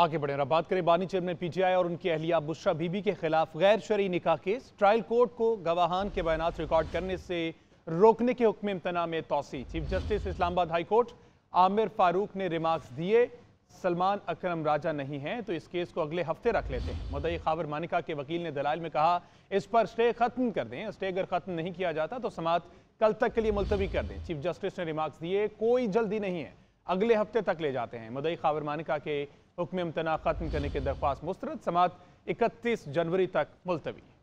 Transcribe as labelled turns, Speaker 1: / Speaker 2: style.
Speaker 1: आगे बढ़े और बात करें बानी चेयरमैन पीटीआई और उनकी अहलिया बुशरा बीबी के खिलाफ गैर शरी निका केस ट्रायल कोर्ट को गवाहान के बयान रिकॉर्ड करने से रोकने के हुक्म इम्तना में तोसी chief justice Islamabad high court Aamir Farooq ने रिमार्क्स दिए सलमान अकरम राजा नहीं हैं तो इस केस को अगले हफ्ते रख लेते हैं मदई खाबर मानिका के वकील ने दलाल में कहा इस पर स्टे खत्म कर दें स्टे अगर खत्म नहीं किया जाता तो समात कल तक के लिए मुलतवी कर दें चीफ जस्टिस ने रिमार्क्स दिए कोई जल्दी नहीं है अगले हफ्ते तक ले जाते हैं मदई खाबर मानिका के हुक्म इम्तना खत्म करने की दरख्वास्त मुस्रद समात इकतीस जनवरी तक मुलतवी